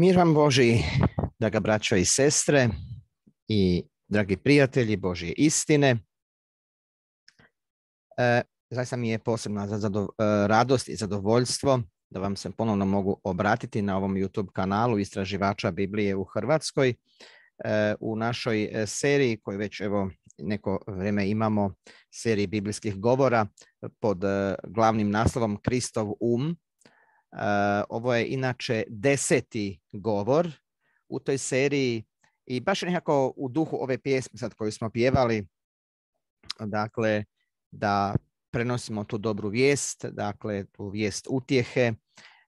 Mir vam Boži, draga braćo i sestre i dragi prijatelji Božje istine. E, zaista mi je posebna zadov, e, radost i zadovoljstvo da vam se ponovno mogu obratiti na ovom YouTube kanalu Istraživača Biblije u Hrvatskoj e, u našoj e, seriji koju već evo neko vrijeme imamo seriji biblijskih govora pod glavnim naslovom Kristov um, E, ovo je inače deseti govor u toj seriji i baš nekako u duhu ove pjesme sad koju smo pjevali, dakle, da prenosimo tu dobru vijest, dakle, tu vijest utjehe,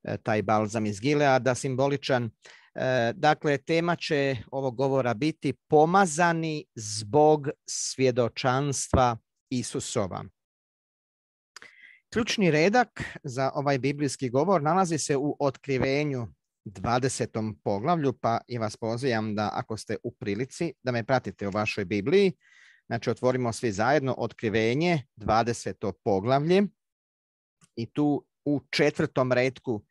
e, taj balzam iz Gileada simboličan. E, dakle, tema će ovog govora biti pomazani zbog svjedočanstva Isusova. Ključni redak za ovaj biblijski govor nalazi se u otkrivenju 20. poglavlju, pa i vas pozivam da ako ste u prilici da me pratite u vašoj Bibliji, znači otvorimo svi zajedno otkrivenje 20. poglavlje i tu u četvrtom redku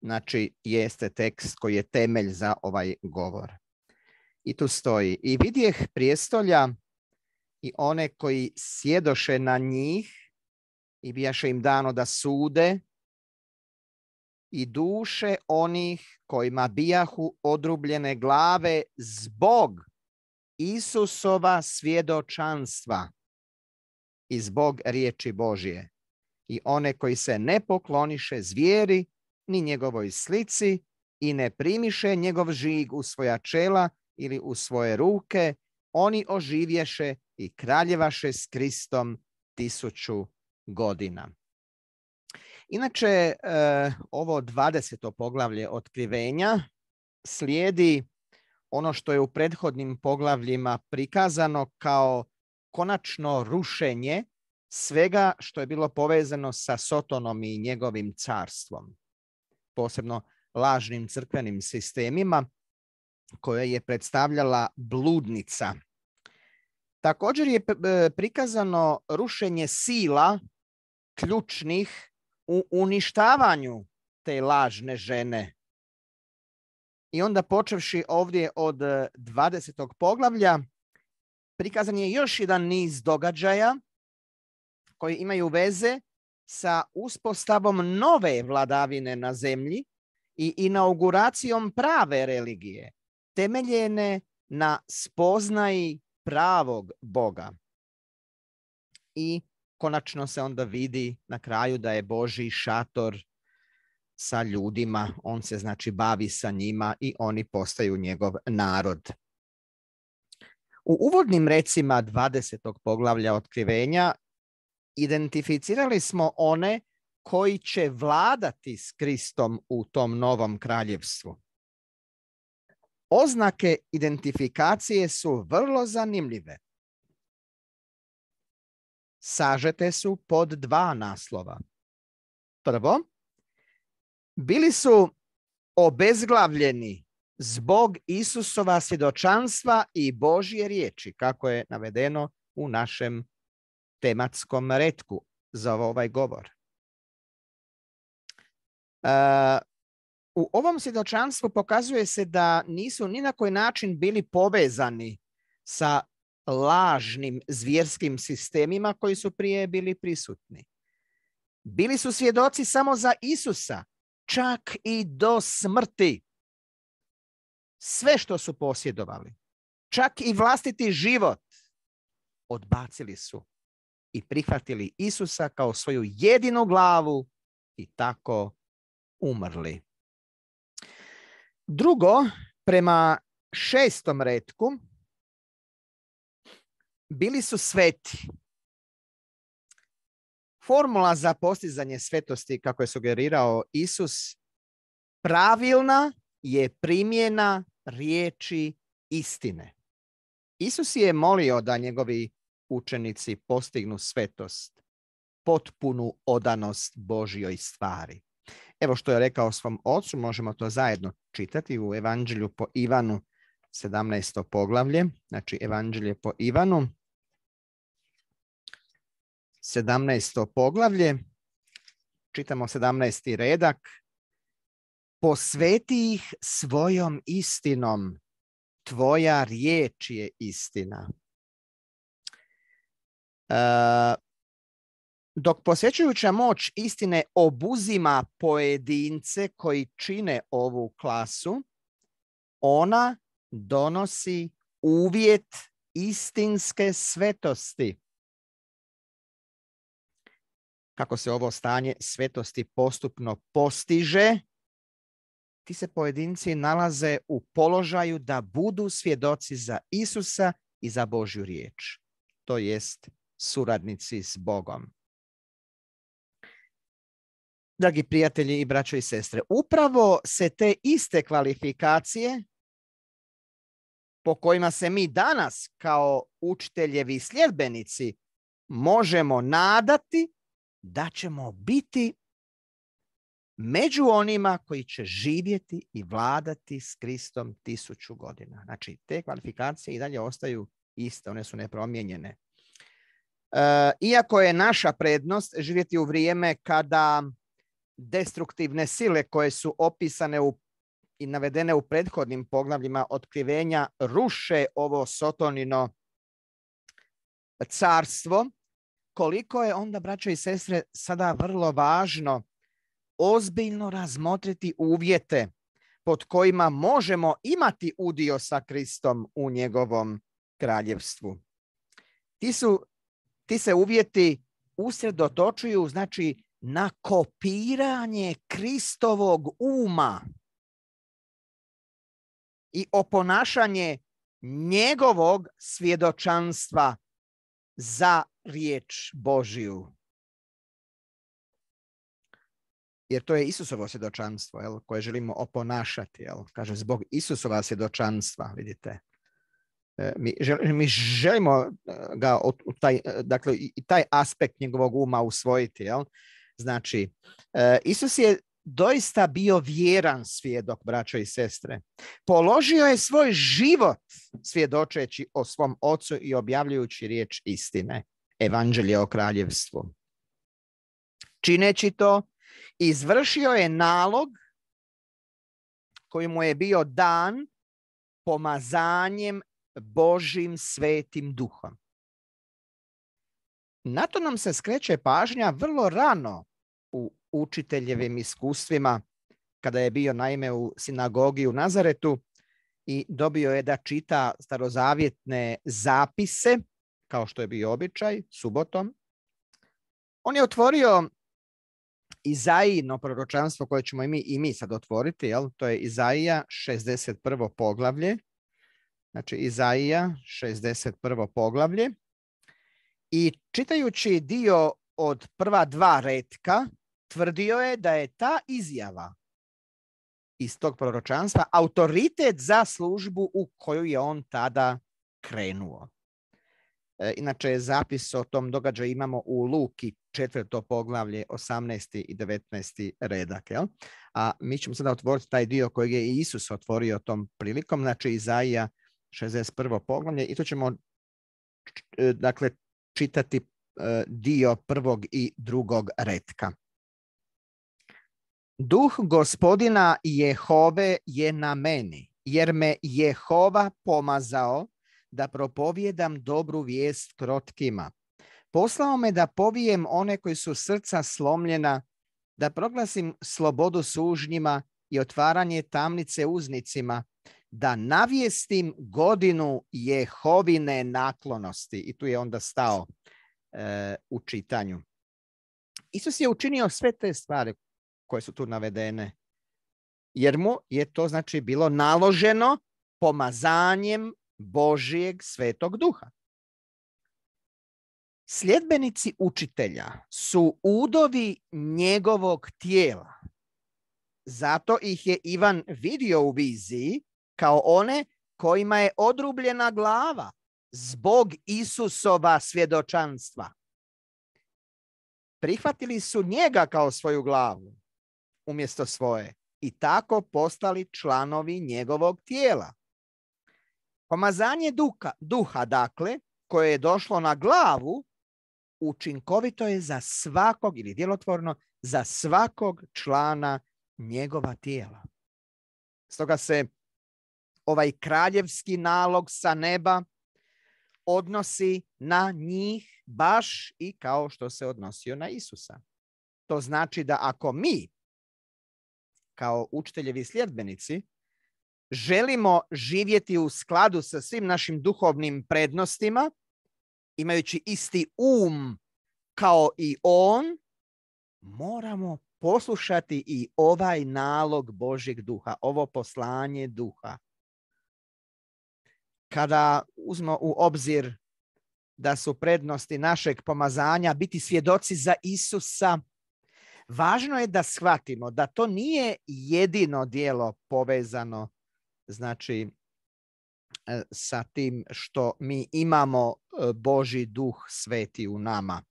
znači jeste tekst koji je temelj za ovaj govor. I tu stoji, i vidjeh prijestolja i one koji sjedoše na njih i bijaše im dano da sude i duše onih kojima bijahu odrubljene glave zbog Isusova svjedočanstva i zbog riječi Božje i one koji se ne pokloniše zvijeri ni njegovoj slici i ne primiše njegov žig u svoja čela ili u svoje ruke, oni oživješe i kraljevaše s Kristom tisuću godina. Inače, e, ovo 20. poglavlje otkrivenja slijedi ono što je u prethodnim poglavljima prikazano kao konačno rušenje svega što je bilo povezano sa Sotonom i njegovim carstvom, posebno lažnim crkvenim sistemima koje je predstavljala bludnica. Također je e, prikazano rušenje sila ključnih u uništavanju te lažne žene. I onda počevši ovdje od 20. E, poglavlja, prikazan je još jedan niz događaja koji imaju veze sa uspostavom nove vladavine na zemlji i inauguracijom prave religije, temeljene na spoznaji pravog Boga. I konačno se onda vidi na kraju da je Boži šator sa ljudima, on se znači bavi sa njima i oni postaju njegov narod. U uvodnim recima 20. poglavlja otkrivenja identificirali smo one koji će vladati s Kristom u tom novom kraljevstvu. Oznake identifikacije su vrlo zanimljive sažete su pod dva naslova. Prvo, bili su obezglavljeni zbog Isusova svjedočanstva i Božje riječi, kako je navedeno u našem tematskom redku za ovaj govor. E, u ovom svjedočanstvu pokazuje se da nisu ni na koji način bili povezani sa lažnim zvjerskim sistemima koji su prije bili prisutni. Bili su svjedoci samo za Isusa, čak i do smrti. Sve što su posjedovali, čak i vlastiti život, odbacili su i prihvatili Isusa kao svoju jedinu glavu i tako umrli. Drugo, prema šestom redku, bili su sveti. Formula za postizanje svetosti, kako je sugerirao Isus, pravilna je primjena riječi istine. Isus je molio da njegovi učenici postignu svetost, potpunu odanost Božjoj stvari. Evo što je rekao svom ocu, možemo to zajedno čitati u Evanđelju po Ivanu, 17. poglavlje, znači Evanđelje po Ivanu, 17. poglavlje. Čitamo 17. redak. Posveti ih svojom istinom. Tvoja riječ je istina. E, dok posjećujuća moć istine obuzima pojedince koji čine ovu klasu, ona donosi uvjet istinske svetosti kako se ovo stanje svetosti postupno postiže, ti se pojedinci nalaze u položaju da budu svjedoci za Isusa i za Božju riječ, to jest suradnici s Bogom. Dragi prijatelji i braćo i sestre, upravo se te iste kvalifikacije po kojima se mi danas kao učiteljevi sljedbenici možemo nadati da ćemo biti među onima koji će živjeti i vladati s Kristom tisuću godina. Znači, te kvalifikacije i dalje ostaju iste, one su nepromijenjene. E, iako je naša prednost živjeti u vrijeme kada destruktivne sile koje su opisane i navedene u prethodnim poglavljima otkrivenja ruše ovo sotonino carstvo, koliko je onda, braćo i sestre, sada vrlo važno ozbiljno razmotriti uvjete pod kojima možemo imati udio sa Kristom u njegovom kraljevstvu. Ti, su, ti se uvjeti usredotočuju znači, na kopiranje Kristovog uma i oponašanje njegovog svjedočanstva za riječ Božiju. Jer to je Isusovo svjedočanstvo jel, koje želimo oponašati. Jel. Kaže, zbog Isusova svjedočanstva, vidite. E, mi, želimo e, ga, u taj, e, dakle, i taj aspekt njegovog uma usvojiti. Jel. Znači, Isus je doista bio vjeran svjedok, braćo i sestre. Položio je svoj život svjedočeći o svom ocu i objavljujući riječ istine evanđelje o kraljevstvu. Čineći to, izvršio je nalog koji mu je bio dan pomazanjem Božim svetim duhom. Na to nam se skreće pažnja vrlo rano u učiteljevim iskustvima, kada je bio naime u sinagogi u Nazaretu i dobio je da čita starozavjetne zapise kao što je bio običaj, subotom. On je otvorio Izaijno proročanstvo koje ćemo i mi, i mi sad otvoriti, jel? to je Izaija 61. poglavlje. Znači Izaija 61. poglavlje. I čitajući dio od prva dva retka, tvrdio je da je ta izjava iz tog proročanstva autoritet za službu u koju je on tada krenuo. E, inače, zapis o tom događaju imamo u Luki, četvrto poglavlje, 18. i 19. redak. Jel? A mi ćemo sada otvoriti taj dio kojeg je Isus otvorio tom prilikom, znači Izaija 61. poglavlje i to ćemo e, dakle, čitati e, dio prvog i drugog redka. Duh gospodina Jehove je na meni, jer me Jehova pomazao da propovijedam dobru vijest krotkima. Poslao me da povijem one koji su srca slomljena, da proglasim slobodu sužnjima i otvaranje tamnice uznicima, da navijestim godinu Jehovine naklonosti. I tu je onda stao e, u čitanju. Isus je učinio sve te stvari koje su tu navedene. Jer mu je to znači bilo naloženo pomazanjem Božijeg svetog duha. Sljedbenici učitelja su udovi njegovog tijela. Zato ih je Ivan vidio u viziji kao one kojima je odrubljena glava zbog Isusova svjedočanstva. Prihvatili su njega kao svoju glavu umjesto svoje i tako postali članovi njegovog tijela. Pomazanje duka, duha, dakle, koje je došlo na glavu, učinkovito je za svakog, ili djelotvorno, za svakog člana njegova tijela. Stoga se ovaj kraljevski nalog sa neba odnosi na njih baš i kao što se odnosio na Isusa. To znači da ako mi, kao učiteljevi sljedbenici, želimo živjeti u skladu sa svim našim duhovnim prednostima, imajući isti um kao i on, moramo poslušati i ovaj nalog Božjeg duha, ovo poslanje duha. Kada uzmo u obzir da su prednosti našeg pomazanja biti svjedoci za Isusa, važno je da shvatimo da to nije jedino dijelo povezano znači e, sa tim što mi imamo e, Boži duh sveti u nama.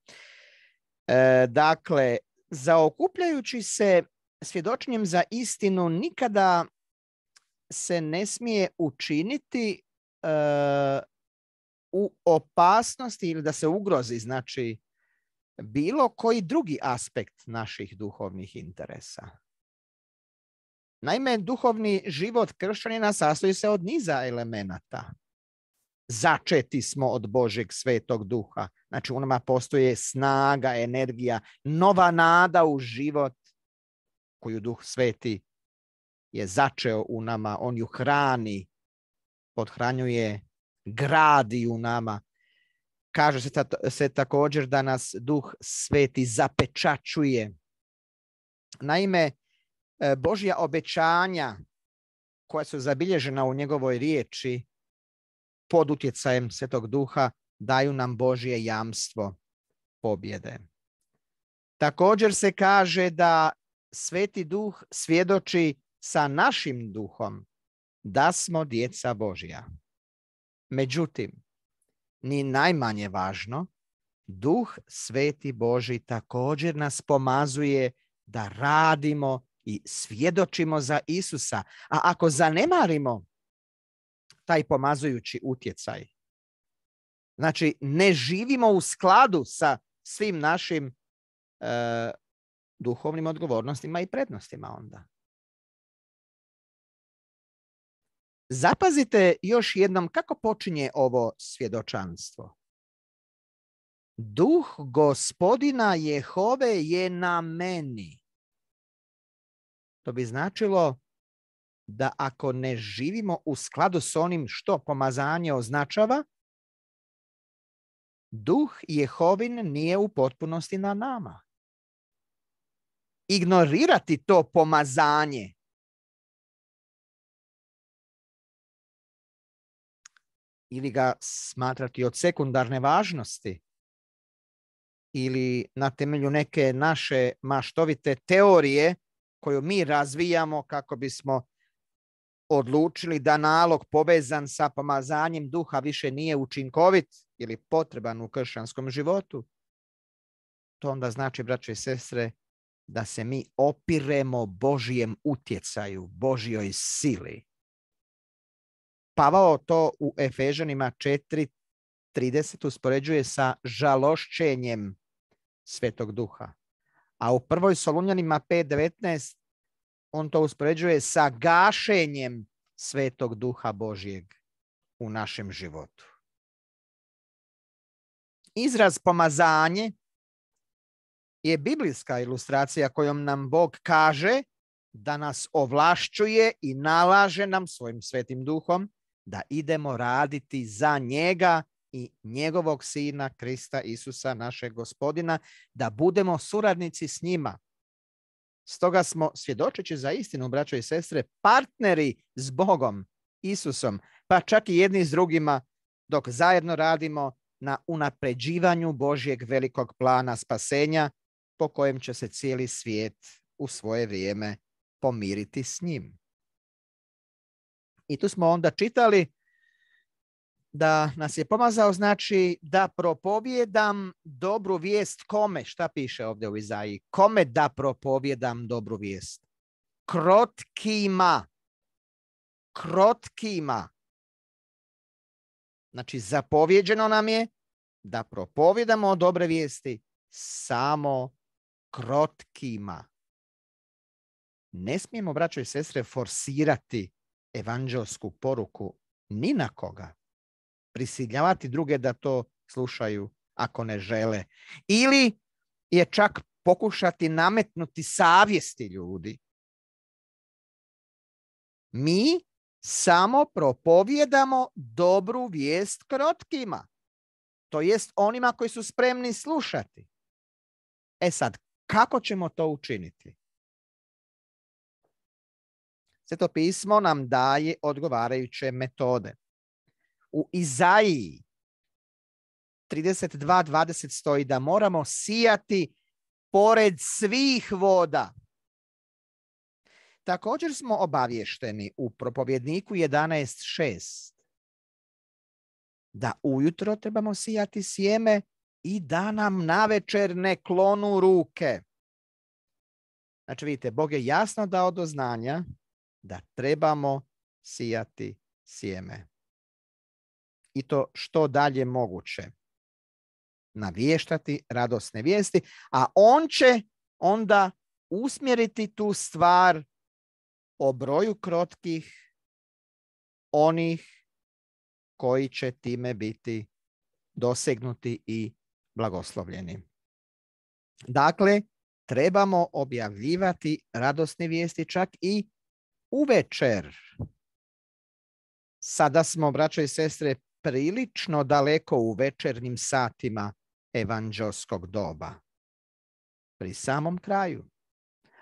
E, dakle, zaokupljajući se svjedočenjem za istinu nikada se ne smije učiniti u opasnosti ili da se ugrozi, znači bilo koji drugi aspekt naših duhovnih interesa. Naime, duhovni život kršćanina sastoji se od niza elemenata. Začeti smo od Božeg svetog duha. Znači, u nama postoje snaga, energija, nova nada u život koju duh sveti je začeo u nama. On ju hrani, podhranjuje, gradi u nama. Kaže se, se također da nas duh sveti zapečačuje. Naime, E, Božja obećanja koja su zabilježena u njegovoj riječi pod utjecajem Svetog Duha daju nam Božje jamstvo pobjede. Također se kaže da Sveti Duh svjedoči sa našim duhom da smo djeca Božja. Međutim, ni najmanje važno, Duh Sveti Boži također nas pomazuje da radimo i svjedočimo za Isusa. A ako zanemarimo taj pomazujući utjecaj, znači ne živimo u skladu sa svim našim e, duhovnim odgovornostima i prednostima onda. Zapazite još jednom kako počinje ovo svjedočanstvo. Duh gospodina Jehove je na meni to bi značilo da ako ne živimo u skladu s onim što pomazanje označava, duh Jehovin nije u potpunosti na nama. Ignorirati to pomazanje ili ga smatrati od sekundarne važnosti ili na temelju neke naše maštovite teorije koju mi razvijamo kako bismo odlučili da nalog povezan sa pomazanjem duha više nije učinkovit ili potreban u kršćanskom životu, to onda znači, braće i sestre, da se mi opiremo Božijem utjecaju, Božjoj sili. Pavao to u Efežanima 4.30 uspoređuje sa žalošćenjem Svetog Duha a u prvoj Solunjanima 5.19 on to uspoređuje sa gašenjem svetog duha Božjeg u našem životu. Izraz pomazanje je biblijska ilustracija kojom nam Bog kaže da nas ovlašćuje i nalaže nam svojim svetim duhom da idemo raditi za njega i njegovog sina Krista Isusa, našeg gospodina, da budemo suradnici s njima. Stoga smo, svjedočeći za istinu, braćo i sestre, partneri s Bogom, Isusom, pa čak i jedni s drugima, dok zajedno radimo na unapređivanju Božjeg velikog plana spasenja, po kojem će se cijeli svijet u svoje vrijeme pomiriti s njim. I tu smo onda čitali da nas je pomazao, znači da propovjedam dobru vijest kome, šta piše ovdje u Izaji? kome da propovjedam dobru vijest? Krotkima, krotkima. Znači zapovjeđeno nam je da propovjedamo dobre vijesti samo krotkima. Ne smijemo, braćo i sestre, forsirati evanđelsku poruku ni na koga prisiljavati druge da to slušaju ako ne žele. Ili je čak pokušati nametnuti savjesti ljudi. Mi samo propovjedamo dobru vijest krotkima, to jest onima koji su spremni slušati. E sad, kako ćemo to učiniti? Sveto pismo nam daje odgovarajuće metode. U 32, 32.20 stoji da moramo sijati pored svih voda. Također smo obavješteni u propovjedniku 11.6 da ujutro trebamo sijati sjeme i da nam večer ne klonu ruke. Znači vidite, Bog je jasno dao do znanja da trebamo sijati sjeme i to što dalje moguće. Navještati radosne vijesti, a on će onda usmjeriti tu stvar o broju krotkih onih koji će time biti dosegnuti i blagoslovljeni. Dakle, trebamo objavljivati radosne vijesti čak i uvečer. Sada smo, braće i sestre, prilično daleko u večernjim satima evanđelskog doba. Pri samom kraju.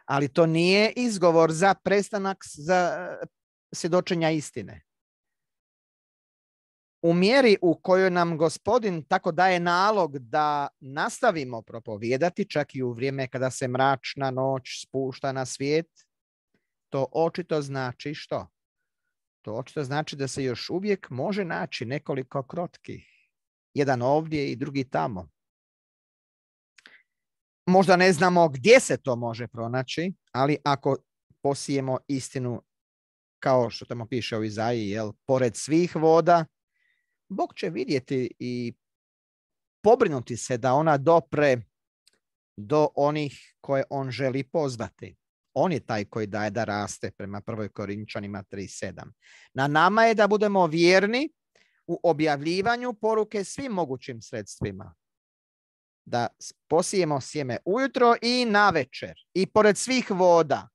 Ali to nije izgovor za prestanak za eh, svjedočenja istine. U mjeri u kojoj nam gospodin tako daje nalog da nastavimo propovijedati, čak i u vrijeme kada se mračna noć spušta na svijet, to očito znači što? To očito znači da se još uvijek može naći nekoliko krotkih. Jedan ovdje i drugi tamo. Možda ne znamo gdje se to može pronaći, ali ako posijemo istinu kao što tamo piše u Izaji, jel, pored svih voda, Bog će vidjeti i pobrinuti se da ona dopre do onih koje on želi pozvati. On je taj koji daje da raste prema prvoj Korinčanima 3.7. Na nama je da budemo vjerni u objavljivanju poruke svim mogućim sredstvima. Da posijemo sjeme ujutro i na večer. I pored svih voda.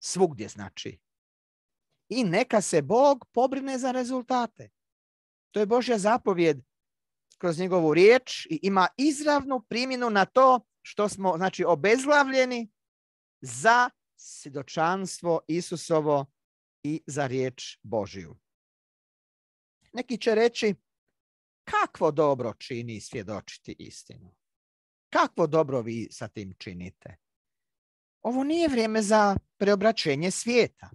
Svugdje znači. I neka se Bog pobrine za rezultate. To je Božja zapovjed kroz njegovu riječ i ima izravnu primjenu na to što smo znači obezglavljeni za svjedočanstvo Isusovo i za riječ Božiju. Neki će reći, kakvo dobro čini svjedočiti istinu? Kakvo dobro vi sa tim činite? Ovo nije vrijeme za preobraćenje svijeta.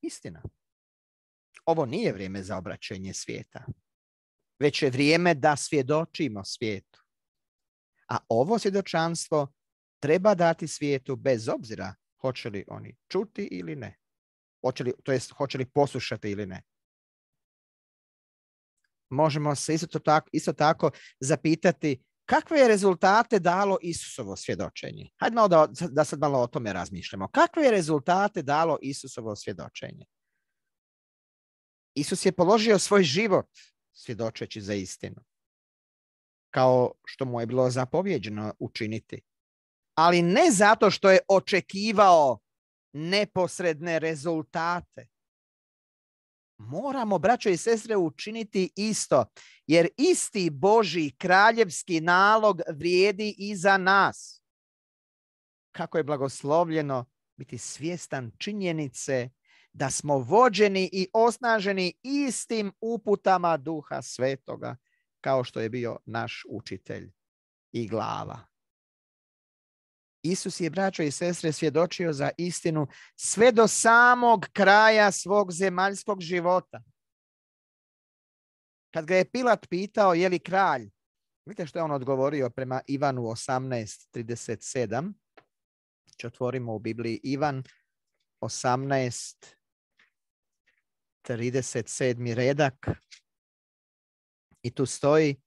Istina. Ovo nije vrijeme za obraćenje svijeta. Već je vrijeme da svjedočimo svijetu. A ovo svjedočanstvo treba dati svijetu bez obzira hoće li oni čuti ili ne. Hoće to jest hoće li poslušati ili ne. Možemo se isto tako, isto tako zapitati kakve je rezultate dalo Isusovo svjedočenje. Hajde malo da, da sad malo o tome razmišljamo. Kakve je rezultate dalo Isusovo svjedočenje? Isus je položio svoj život svjedočeći za istinu, kao što mu je bilo zapovjeđeno učiniti ali ne zato što je očekivao neposredne rezultate. Moramo, braćo i sestre, učiniti isto, jer isti Boži kraljevski nalog vrijedi i za nas. Kako je blagoslovljeno biti svjestan činjenice da smo vođeni i osnaženi istim uputama Duha Svetoga, kao što je bio naš učitelj i glava. Isus je, braćo i sestre, svjedočio za istinu sve do samog kraja svog zemaljskog života. Kad ga je Pilat pitao je li kralj, vidite što je on odgovorio prema Ivanu 18.37. 37, znači, otvorimo u Bibliji Ivan 18.37. redak. I tu stoji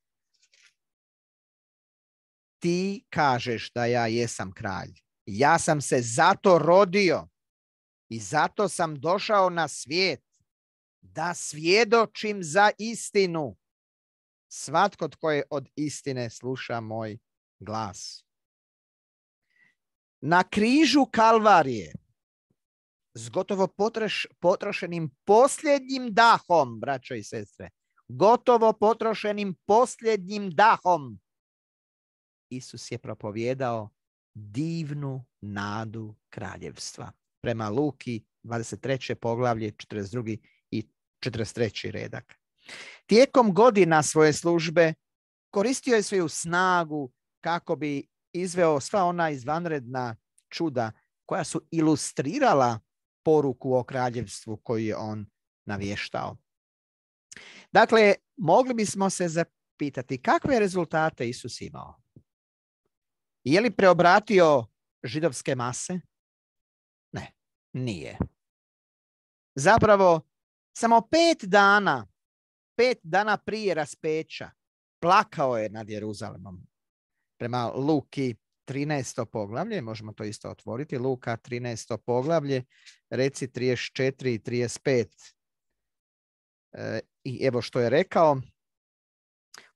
ti kažeš da ja jesam kralj. Ja sam se zato rodio i zato sam došao na svijet da svjedočim za istinu. Svatko tko je od istine sluša moj glas. Na križu Kalvarije s gotovo potrošenim posljednjim dahom, braćo i sestre, gotovo potrošenim posljednjim dahom Isus je propovjedao divnu nadu kraljevstva. Prema Luki 23. poglavlje 42. i 43. redak. Tijekom godina svoje službe koristio je svoju snagu kako bi izveo sva ona izvanredna čuda koja su ilustrirala poruku o kraljevstvu koju je on navještao. Dakle, mogli bismo se zapitati kakve rezultate Isus imao. Je li preobratio židovske mase? Ne, nije. Zapravo, samo pet dana, pet dana prije raspeća, plakao je nad Jeruzalemom. Prema Luki 13. poglavlje, možemo to isto otvoriti, Luka 13. poglavlje, reci 34 i 35. E, I evo što je rekao,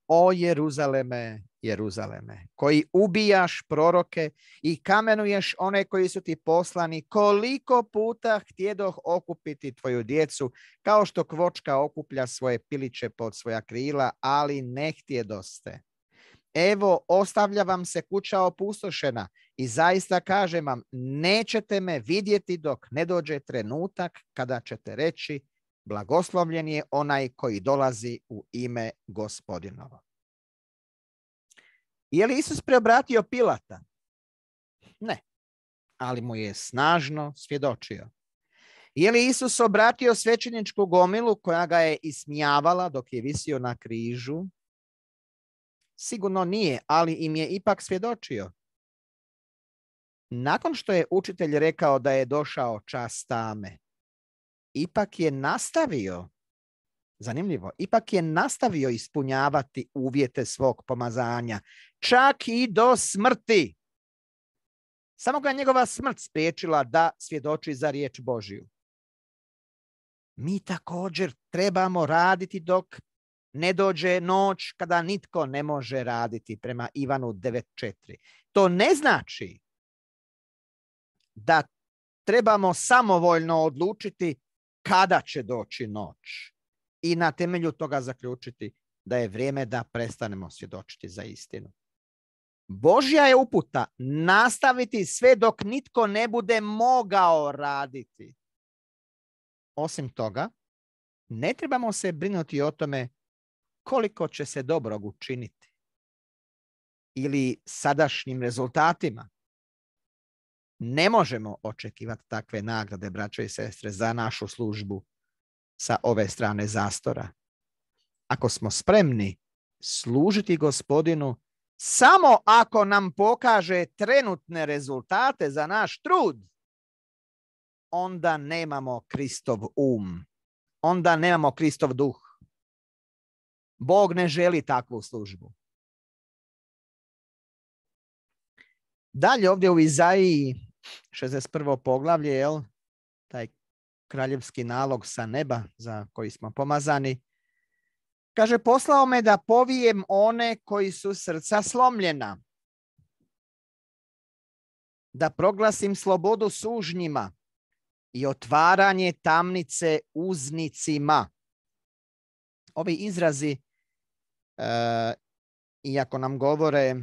o Jeruzaleme, Jeruzaleme, koji ubijaš proroke i kamenuješ one koji su ti poslani, koliko puta htjedoh okupiti tvoju djecu, kao što kvočka okuplja svoje piliće pod svoja krila, ali ne htjedoste. Evo, ostavlja vam se kuća opustošena i zaista kažem vam, nećete me vidjeti dok ne dođe trenutak kada ćete reći blagoslovljen je onaj koji dolazi u ime gospodinovo. Je li Isus preobratio Pilata? Ne, ali mu je snažno svjedočio. Je li Isus obratio svećeničku gomilu koja ga je ismijavala dok je visio na križu? Sigurno nije, ali im je ipak svjedočio. Nakon što je učitelj rekao da je došao čas tame, ipak je nastavio Zanimljivo. Ipak je nastavio ispunjavati uvjete svog pomazanja, čak i do smrti. Samo ga njegova smrt spriječila da svjedoči za riječ Božiju. Mi također trebamo raditi dok ne dođe noć kada nitko ne može raditi prema Ivanu 9.4. To ne znači da trebamo samovoljno odlučiti kada će doći noć i na temelju toga zaključiti da je vrijeme da prestanemo svjedočiti za istinu. Božja je uputa nastaviti sve dok nitko ne bude mogao raditi. Osim toga, ne trebamo se brinuti o tome koliko će se dobrog učiniti ili sadašnjim rezultatima. Ne možemo očekivati takve nagrade, braće i sestre, za našu službu sa ove strane zastora. Ako smo spremni služiti gospodinu samo ako nam pokaže trenutne rezultate za naš trud, onda nemamo Kristov um. Onda nemamo Kristov duh. Bog ne želi takvu službu. Dalje ovdje u Izaiji 61. poglavlje, jel? Taj kraljevski nalog sa neba za koji smo pomazani. Kaže, poslao me da povijem one koji su srca slomljena, da proglasim slobodu sužnjima i otvaranje tamnice uznicima. Ovi izrazi, e, iako nam govore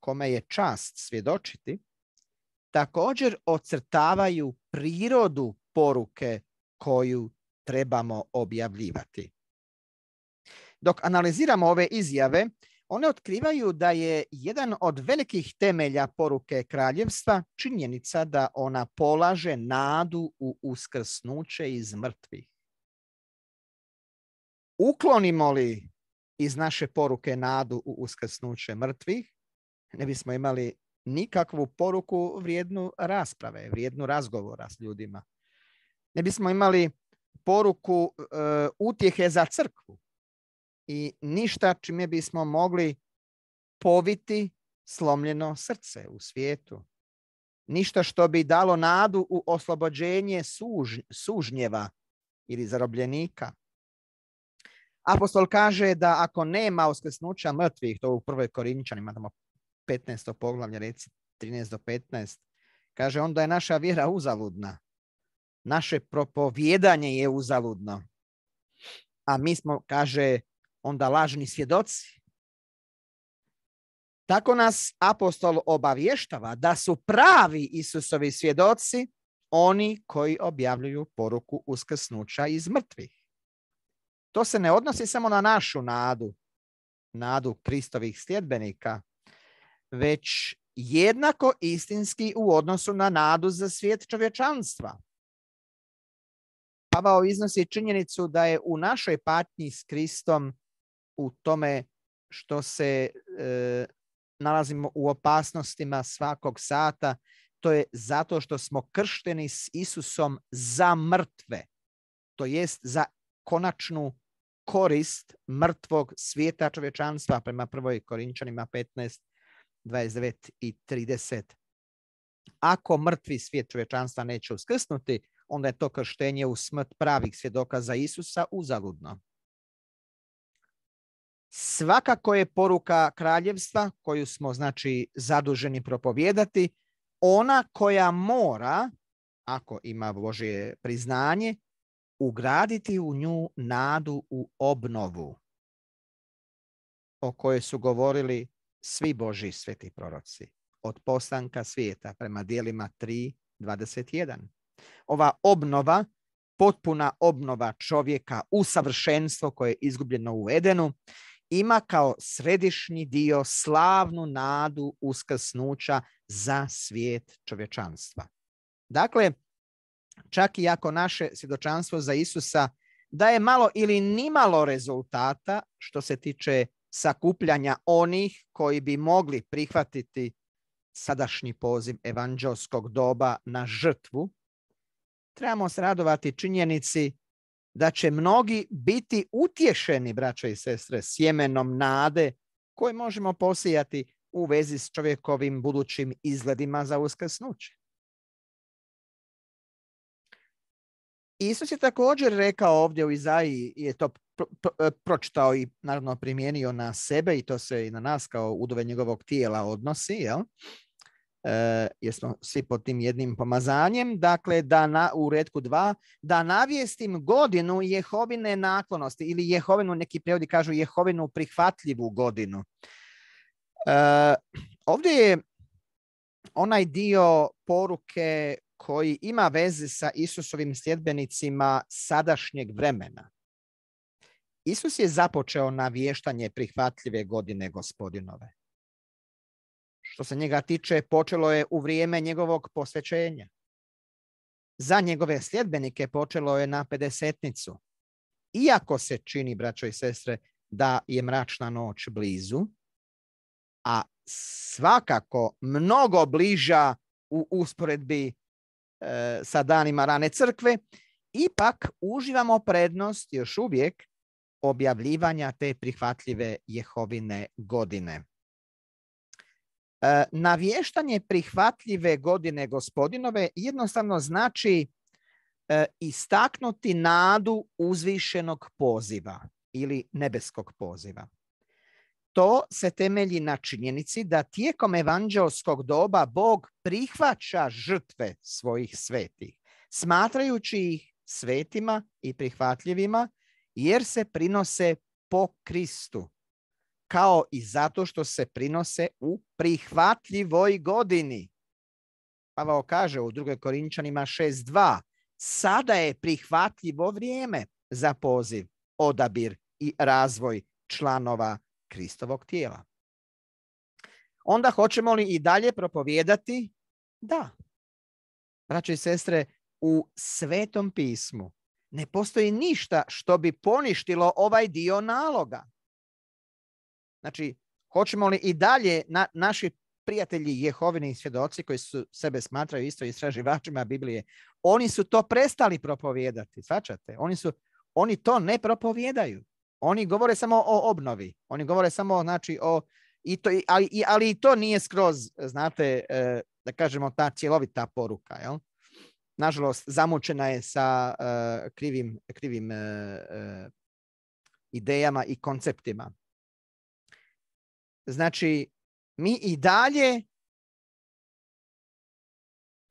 kome je čast svjedočiti, također ocrtavaju prirodu poruke koju trebamo objavljivati. Dok analiziramo ove izjave, one otkrivaju da je jedan od velikih temelja poruke kraljevstva činjenica da ona polaže nadu u uskrsnuće iz mrtvih. Uklonimo li iz naše poruke nadu u uskrsnuće mrtvih, ne bismo imali nikakvu poruku vrijednu rasprave, vrijednu razgovora s ljudima ne bismo imali poruku e, utjehe za crkvu i ništa čime bismo mogli poviti slomljeno srce u svijetu. Ništa što bi dalo nadu u oslobođenje suž, sužnjeva ili zarobljenika. Apostol kaže da ako nema uskrsnuća mrtvih, to u prvoj koriničanima, imamo 15. poglavlje, reci 13 do 15, kaže onda je naša vjera uzavudna naše propovjedanje je uzaludno. A mi smo, kaže, onda lažni svjedoci. Tako nas apostol obavještava da su pravi Isusovi svjedoci oni koji objavljuju poruku uskrsnuća iz mrtvih. To se ne odnosi samo na našu nadu, nadu Kristovih sljedbenika, već jednako istinski u odnosu na nadu za svijet čovječanstva. Pavao iznosi činjenicu da je u našoj patnji s Kristom u tome što se e, nalazimo u opasnostima svakog sata, to je zato što smo kršteni s Isusom za mrtve, to jest za konačnu korist mrtvog svijeta čovječanstva prema prvoj Korinčanima 15, 29 i 30. Ako mrtvi svijet čovječanstva neće uskrsnuti, onda je to krštenje u smrt pravih svjedoka za Isusa uzaludno. Svakako je poruka kraljevstva koju smo znači zaduženi propovjedati, ona koja mora, ako ima Božje priznanje, ugraditi u nju nadu u obnovu o kojoj su govorili svi Boži sveti proroci od postanka svijeta prema dijelima 3.21 ova obnova, potpuna obnova čovjeka u savršenstvo koje je izgubljeno u Edenu, ima kao središnji dio slavnu nadu uskrsnuća za svijet čovječanstva. Dakle, čak i ako naše svjedočanstvo za Isusa daje malo ili nimalo rezultata što se tiče sakupljanja onih koji bi mogli prihvatiti sadašnji poziv evanđelskog doba na žrtvu trebamo se radovati činjenici da će mnogi biti utješeni, braća i sestre, sjemenom nade koje možemo posijati u vezi s čovjekovim budućim izgledima za uskrsnuće. Isus je također rekao ovdje u Izaiji, je to pročitao i naravno primijenio na sebe i to se i na nas kao udove njegovog tijela odnosi, jel? Eh, jer smo svi pod tim jednim pomazanjem, dakle da na, u redku dva, da navijestim godinu Jehovine naklonosti ili Jehovinu, neki prevodi kažu Jehovinu prihvatljivu godinu. Eh, ovdje je onaj dio poruke koji ima veze sa Isusovim sljedbenicima sadašnjeg vremena. Isus je započeo navještanje prihvatljive godine gospodinove što se njega tiče, počelo je u vrijeme njegovog posvećenja. Za njegove sljedbenike počelo je na pedesetnicu. Iako se čini, braćo i sestre, da je mračna noć blizu, a svakako mnogo bliža u usporedbi e, sa danima rane crkve, ipak uživamo prednost još uvijek objavljivanja te prihvatljive Jehovine godine. E, navještanje prihvatljive godine gospodinove jednostavno znači e, istaknuti nadu uzvišenog poziva ili nebeskog poziva. To se temelji na činjenici da tijekom evanđelskog doba Bog prihvaća žrtve svojih svetih, smatrajući ih svetima i prihvatljivima jer se prinose po Kristu kao i zato što se prinose u prihvatljivoj godini. Pavao kaže u 2. Korinčanima 6.2. Sada je prihvatljivo vrijeme za poziv, odabir i razvoj članova Kristovog tijela. Onda hoćemo li i dalje propovijedati? Da. Braće i sestre, u svetom pismu ne postoji ništa što bi poništilo ovaj dio naloga. Znači, hoćemo li i dalje na, naši prijatelji Jehovini svjedoci koji su sebe smatraju isto istraživačima Biblije, oni su to prestali propovijedati, svačate? Oni, su, oni to ne propovijedaju. Oni govore samo o obnovi. Oni govore samo znači, o... I to, ali, ali i to nije skroz, znate, e, da kažemo, ta cjelovita poruka. Jel? Nažalost, zamučena je sa e, krivim, krivim e, idejama i konceptima. Znači, mi i dalje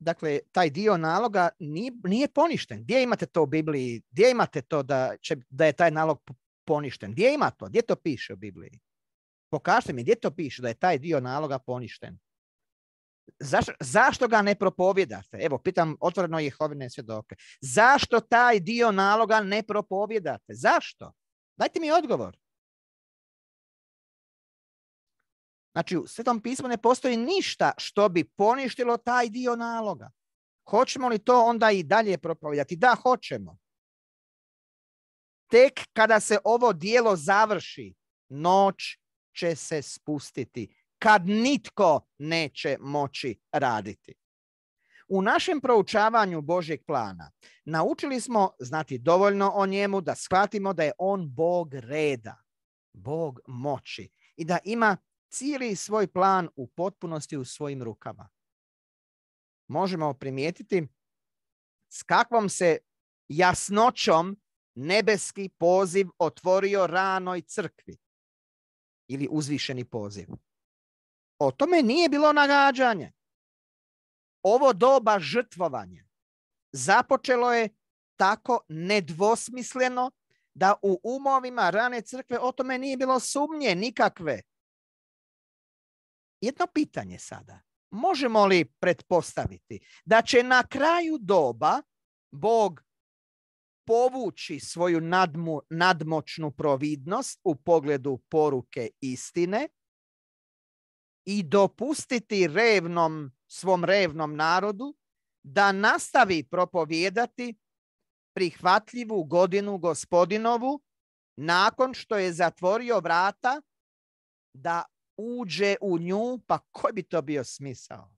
dakle, taj dio naloga nije, nije poništen. Gdje imate to u Bibliji? Gdje imate to da, će, da je taj nalog poništen? Gdje ima to? Gdje to piše u Bibliji? Pokažite mi gdje to piše da je taj dio naloga poništen. zašto ga ne propovjedate? Evo, pitam otvoreno Jehovine svjedoke. Zašto taj dio naloga ne propovjedate? Zašto? Dajte mi odgovor. Znači, u Svetom pismu ne postoji ništa što bi poništilo taj dio naloga. Hoćemo li to onda i dalje propovedati? Da, hoćemo. Tek kada se ovo dijelo završi, noć će se spustiti, kad nitko neće moći raditi. U našem proučavanju Božjeg plana naučili smo znati dovoljno o njemu da shvatimo da je on Bog reda, Bog moći i da ima cijeli svoj plan u potpunosti u svojim rukama. Možemo primijetiti s kakvom se jasnoćom nebeski poziv otvorio ranoj crkvi ili uzvišeni poziv. O tome nije bilo nagađanje. Ovo doba žrtvovanja započelo je tako nedvosmisleno da u umovima rane crkve o tome nije bilo sumnje nikakve jedno pitanje sada. Možemo li pretpostaviti da će na kraju doba Bog povući svoju nadmu, nadmoćnu providnost u pogledu poruke istine i dopustiti revnom, svom revnom narodu da nastavi propovijedati prihvatljivu godinu gospodinovu nakon što je zatvorio vrata da uđe u nju, pa koji bi to bio smisao?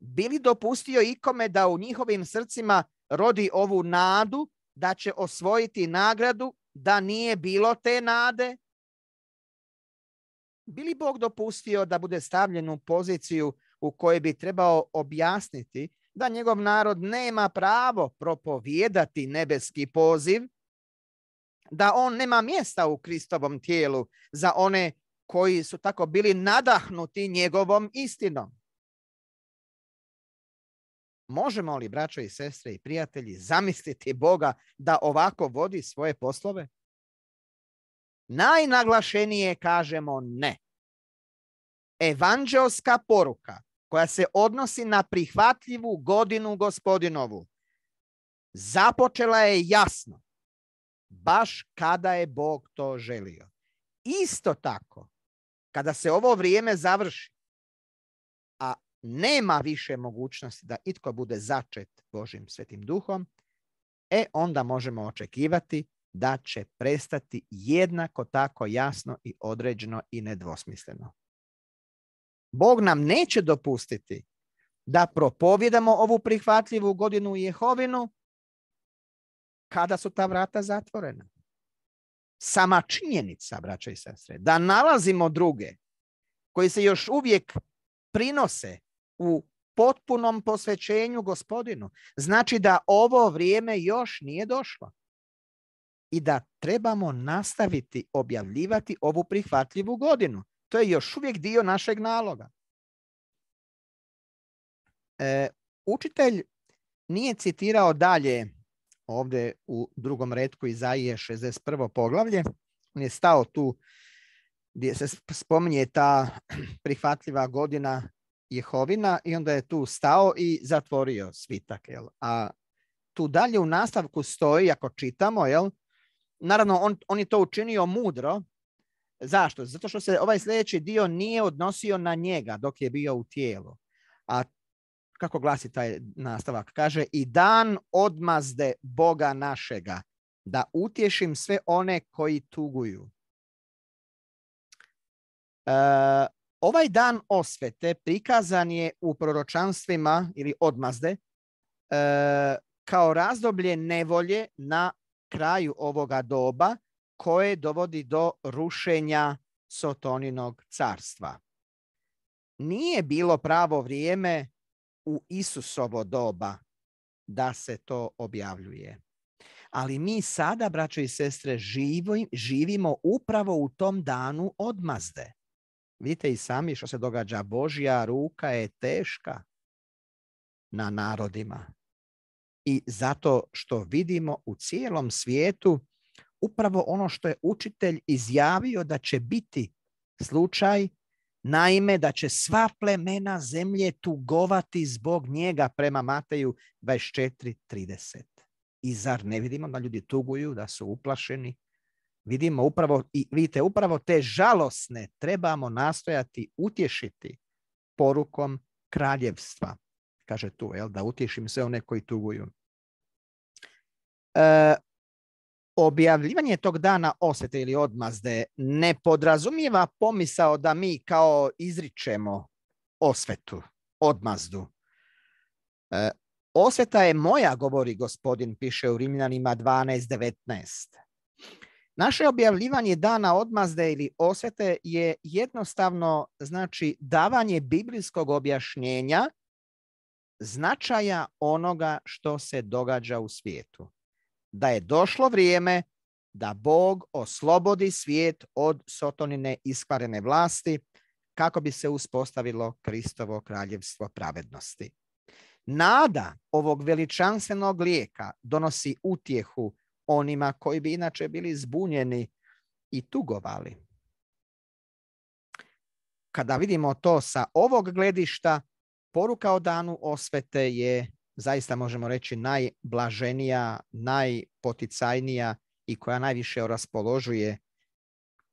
Bili dopustio ikome da u njihovim srcima rodi ovu nadu da će osvojiti nagradu, da nije bilo te nade? Bili Bog dopustio da bude stavljen u poziciju u kojoj bi trebao objasniti da njegov narod nema pravo propovijedati nebeski poziv, da on nema mjesta u Kristovom tijelu za one koji su tako bili nadahnuti njegovom istinom. Možemo li, braćo i sestre i prijatelji, zamisliti Boga da ovako vodi svoje poslove? Najnaglašenije kažemo ne. Evanđelska poruka koja se odnosi na prihvatljivu godinu gospodinovu započela je jasno baš kada je Bog to želio. Isto tako, kada se ovo vrijeme završi, a nema više mogućnosti da itko bude začet Božim svetim duhom, e onda možemo očekivati da će prestati jednako tako jasno i određeno i nedvosmisleno. Bog nam neće dopustiti da propovjedamo ovu prihvatljivu godinu Jehovinu kada su ta vrata zatvorena. Sama činjenica, braća i sestre, da nalazimo druge koji se još uvijek prinose u potpunom posvećenju gospodinu, znači da ovo vrijeme još nije došlo i da trebamo nastaviti objavljivati ovu prihvatljivu godinu. To je još uvijek dio našeg naloga. E, učitelj nije citirao dalje ovdje u drugom redku Izaije 61. poglavlje. On je stao tu gdje se spominje ta prihvatljiva godina Jehovina i onda je tu stao i zatvorio svitak. Jel? A tu dalje u nastavku stoji, ako čitamo, jel? naravno on, on je to učinio mudro. Zašto? Zato što se ovaj sljedeći dio nije odnosio na njega dok je bio u tijelu. A kako glasi taj nastavak? Kaže, i dan odmazde Boga našega, da utješim sve one koji tuguju. E, ovaj dan osvete prikazan je u proročanstvima ili odmazde e, kao razdoblje nevolje na kraju ovoga doba koje dovodi do rušenja Sotoninog carstva. Nije bilo pravo vrijeme u Isusovo doba da se to objavljuje. Ali mi sada, braćo i sestre, živimo upravo u tom danu odmazde. Vidite i sami što se događa. Božja ruka je teška na narodima. I zato što vidimo u cijelom svijetu upravo ono što je učitelj izjavio da će biti slučaj Naime, da će sva plemena zemlje tugovati zbog njega prema Mateju 24.30. I zar ne vidimo da ljudi tuguju, da su uplašeni? Vidimo upravo, i vidite, upravo te žalosne trebamo nastojati utješiti porukom kraljevstva. Kaže tu, jel, da utješim sve one koji tuguju. E, Objavljivanje tog dana osvete ili odmazde ne podrazumijeva pomisao da mi kao izričemo osvetu, odmazdu. E, osveta je moja, govori gospodin, piše u Rimljanima 12.19. Naše objavljivanje dana odmazde ili osvete je jednostavno znači davanje biblijskog objašnjenja značaja onoga što se događa u svijetu da je došlo vrijeme da Bog oslobodi svijet od sotonine iskvarene vlasti kako bi se uspostavilo Kristovo kraljevstvo pravednosti. Nada ovog veličanstvenog lijeka donosi utjehu onima koji bi inače bili zbunjeni i tugovali. Kada vidimo to sa ovog gledišta, poruka o danu osvete je zaista možemo reći najblaženija, najpoticajnija i koja najviše raspoložuje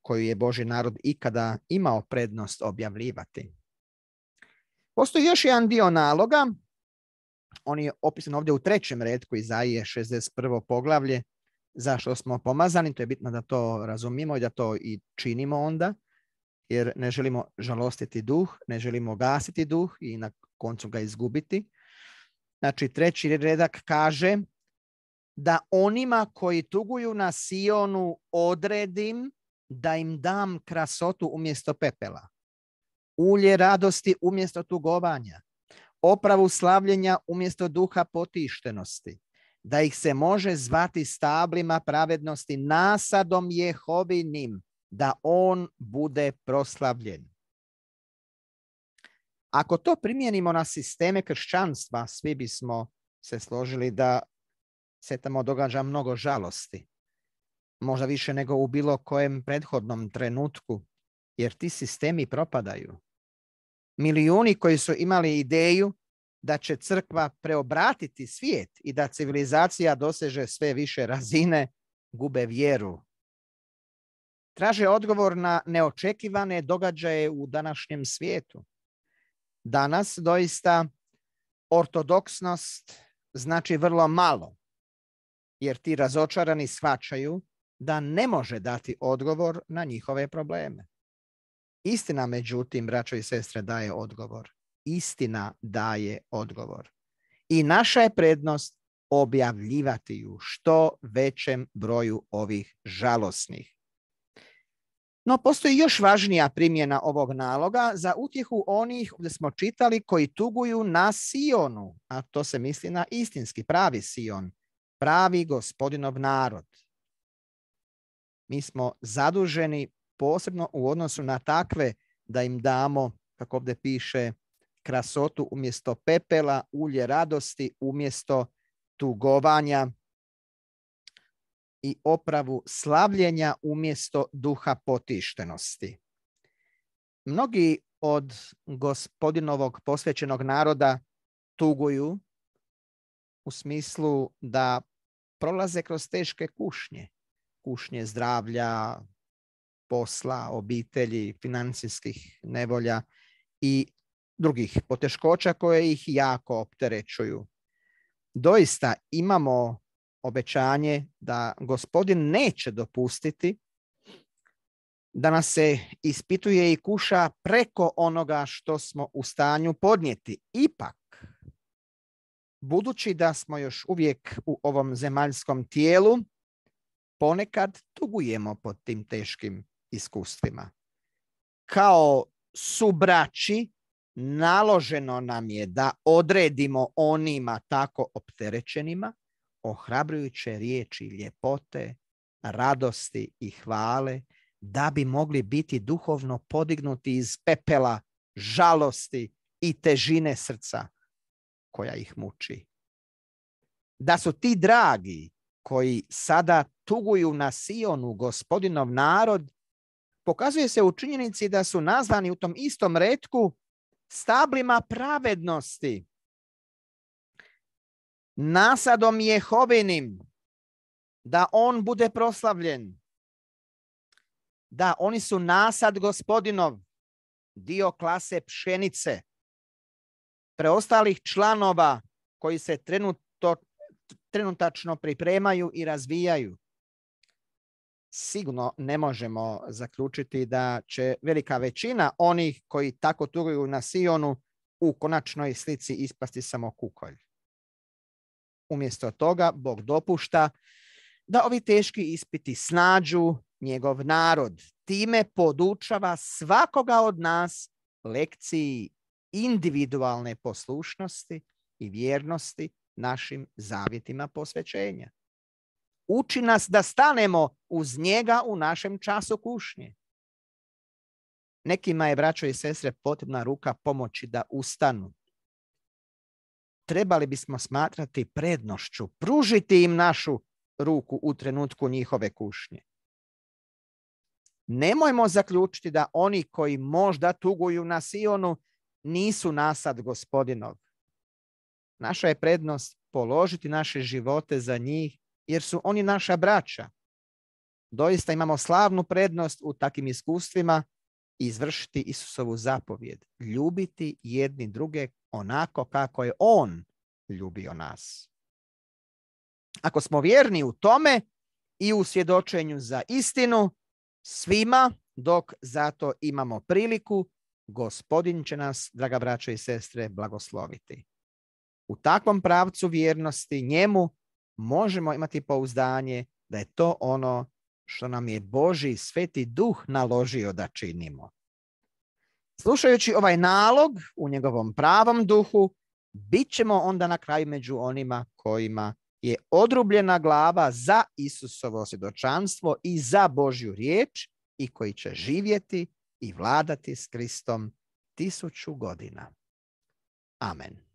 koju je Boži narod ikada imao prednost objavljivati. Postoji još jedan dio naloga, on je opisan ovdje u trećem redku Izaije 61. poglavlje, zašto smo pomazani, to je bitno da to razumimo i da to i činimo onda, jer ne želimo žalostiti duh, ne želimo gasiti duh i na koncu ga izgubiti, Znači, treći redak kaže da onima koji tuguju na Sionu odredim da im dam krasotu umjesto pepela, ulje radosti umjesto tugovanja, opravu slavljenja umjesto duha potištenosti, da ih se može zvati stablima pravednosti nasadom Jehovinim, da on bude proslavljen. Ako to primijenimo na sisteme kršćanstva, svi bismo se složili da se tamo događa mnogo žalosti. Možda više nego u bilo kojem prethodnom trenutku, jer ti sistemi propadaju. Milijuni koji su imali ideju da će crkva preobratiti svijet i da civilizacija doseže sve više razine, gube vjeru. Traže odgovor na neočekivane događaje u današnjem svijetu. Danas doista ortodoksnost znači vrlo malo, jer ti razočarani shvaćaju da ne može dati odgovor na njihove probleme. Istina, međutim, braćo i sestre, daje odgovor. Istina daje odgovor. I naša je prednost objavljivati ju što većem broju ovih žalosnih no, postoji još važnija primjena ovog naloga za utjehu onih gdje smo čitali koji tuguju na Sionu, a to se misli na istinski pravi Sion, pravi gospodinov narod. Mi smo zaduženi posebno u odnosu na takve da im damo, kako ovdje piše, krasotu umjesto pepela, ulje radosti umjesto tugovanja, i opravu slavljenja umjesto duha potištenosti. Mnogi od gospodinovog posvećenog naroda tuguju u smislu da prolaze kroz teške kušnje. Kušnje zdravlja, posla, obitelji, financijskih nevolja i drugih poteškoća koje ih jako opterećuju. Doista imamo obećanje da gospodin neće dopustiti da nas se ispituje i kuša preko onoga što smo u stanju podnijeti. Ipak, budući da smo još uvijek u ovom zemaljskom tijelu, ponekad tugujemo pod tim teškim iskustvima. Kao subrači naloženo nam je da odredimo onima tako opterećenima ohrabrujuće riječi ljepote, radosti i hvale da bi mogli biti duhovno podignuti iz pepela žalosti i težine srca koja ih muči. Da su ti dragi koji sada tuguju na Sionu, gospodinov narod, pokazuje se u činjenici da su nazvani u tom istom redku stablima pravednosti nasadom Jehovinim, da on bude proslavljen. Da, oni su nasad gospodinov, dio klase pšenice. Preostalih članova koji se trenutačno pripremaju i razvijaju. Sigurno ne možemo zaključiti da će velika većina onih koji tako tuguju na Sionu u konačnoj slici ispasti samo kukolj. Umjesto toga Bog dopušta da ovi teški ispiti snađu njegov narod. Time podučava svakoga od nas lekciji individualne poslušnosti i vjernosti našim zavjetima posvećenja. Uči nas da stanemo uz njega u našem času kušnje. Nekima je, braćo i sestre, potrebna ruka pomoći da ustanu, trebali bismo smatrati prednošću, pružiti im našu ruku u trenutku njihove kušnje. Nemojmo zaključiti da oni koji možda tuguju na Sionu nisu nasad gospodinov. Naša je prednost položiti naše živote za njih jer su oni naša braća. Doista imamo slavnu prednost u takvim iskustvima izvršiti Isusovu zapovjed, ljubiti jedni druge onako kako je On ljubio nas. Ako smo vjerni u tome i u svjedočenju za istinu, svima dok zato imamo priliku, gospodin će nas, draga braćo i sestre, blagosloviti. U takvom pravcu vjernosti njemu možemo imati pouzdanje da je to ono što nam je Boži sveti duh naložio da činimo. Slušajući ovaj nalog u njegovom pravom duhu, bit ćemo onda na kraju među onima kojima je odrubljena glava za Isusovo svjedočanstvo i za Božju riječ i koji će živjeti i vladati s Kristom tisuću godina. Amen.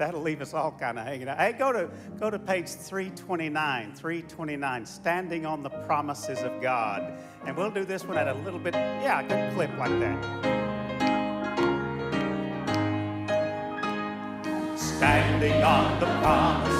that'll leave us all kind of hanging out. Hey, go to go to page 329, 329, standing on the promises of God. And we'll do this one at a little bit, yeah, a good clip like that. Standing on the promises.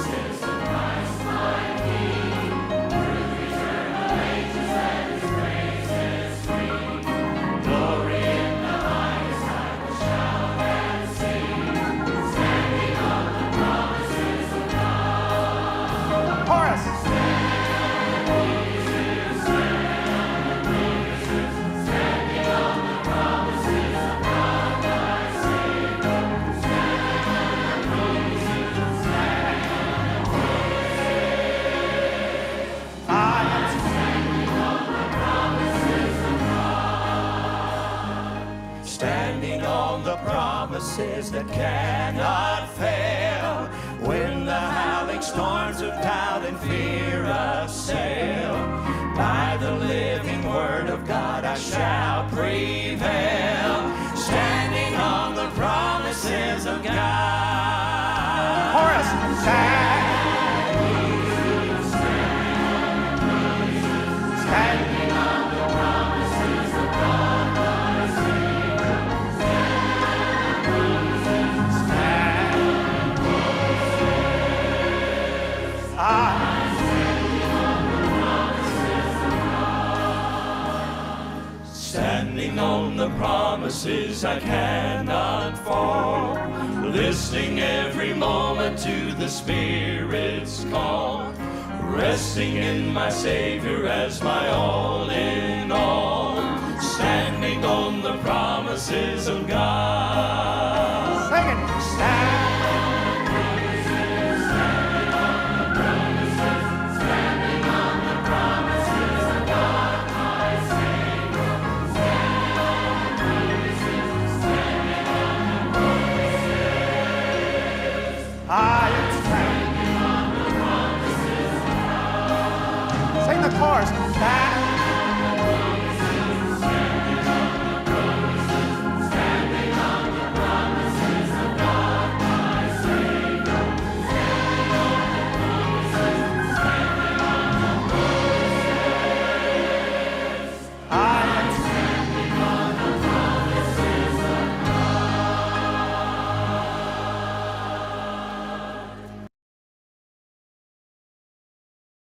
promises that cannot fail. When the howling storms of doubt and fear assail, by the living word of God I shall I cannot fall. Listening every moment to the Spirit's call. Resting in my Savior as my